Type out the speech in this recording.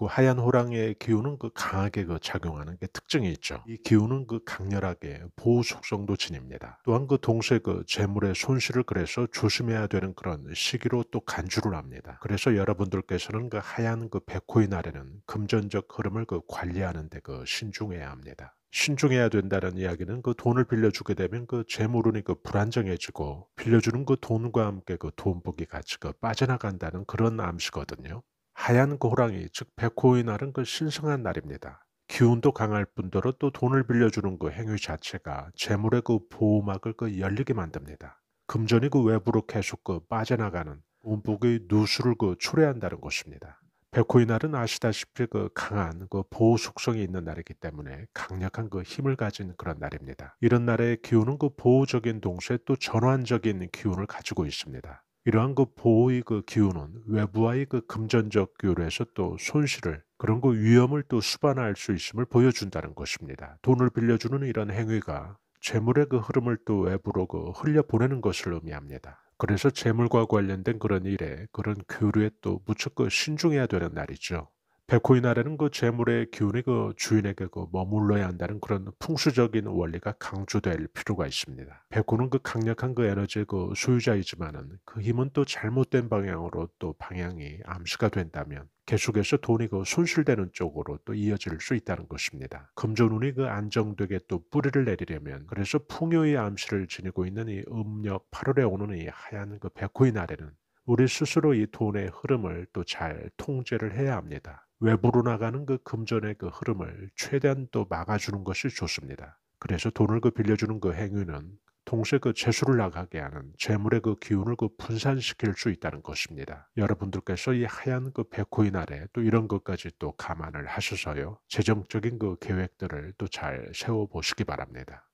그 하얀 호랑이의 기운은 그 강하게 그 작용하는 게 특징이 있죠. 이 기운은 그 강렬하게 보호 속성도 지닙니다. 또한 그 동시에 그 재물의 손실을 그래서 조심해야 되는 그런 시기로 또 간주를 합니다. 그래서 여러분들께서는 그 하얀 그백호의날에는 금전적 흐름을 그 관리하는데 그 신중해야 합니다. 신중해야 된다는 이야기는 그 돈을 빌려주게 되면 그 재물운이 그 불안정해지고 빌려주는 그 돈과 함께 그 돈복이 같이 그 빠져나간다는 그런 암시거든요. 하얀 고랑이 즉 백호의 날은 그 신성한 날입니다. 기운도 강할 뿐더러 또 돈을 빌려주는 그 행위 자체가 재물의 그 보호막을 그 열리게 만듭니다. 금전이 그 외부로 계속 그 빠져나가는 온복의 누수를 그 초래한다는 것입니다. 백호의 날은 아시다시피 그 강한 그 보호 속성이 있는 날이기 때문에 강력한 그 힘을 가진 그런 날입니다. 이런 날의 기운은 그 보호적인 동시에 또 전환적인 기운을 가지고 있습니다. 이러한 그 보호의 그 기운은 외부와의 그 금전적 교류에서 또 손실을 그런 그 위험을 또 수반할 수 있음을 보여준다는 것입니다. 돈을 빌려주는 이런 행위가 재물의 그 흐름을 또 외부로 그 흘려보내는 것을 의미합니다. 그래서 재물과 관련된 그런 일에 그런 교류에 또 무척 그 신중해야 되는 날이죠. 백호인 아래는 그 재물의 기운이 그 주인에게 그 머물러야 한다는 그런 풍수적인 원리가 강조될 필요가 있습니다. 백호는 그 강력한 그 에너지의 그 소유자이지만은 그 힘은 또 잘못된 방향으로 또 방향이 암시가 된다면 계속해서 돈이 그 손실되는 쪽으로 또 이어질 수 있다는 것입니다. 금전운이 그 안정되게 또 뿌리를 내리려면 그래서 풍요의 암시를 지니고 있는 이 음력 8월에 오는 이 하얀 그 백호인 아래는 우리 스스로 이 돈의 흐름을 또 잘 통제를 해야 합니다. 외부로 나가는 그 금전의 그 흐름을 최대한 또 막아주는 것이 좋습니다. 그래서 돈을 그 빌려주는 그 행위는 동시에 그 재수를 나가게 하는 재물의 그 기운을 그 분산시킬 수 있다는 것입니다. 여러분들께서 이 하얀 그 백호인 아래 또 이런 것까지 또 감안을 하셔서요. 재정적인 그 계획들을 또 잘 세워보시기 바랍니다.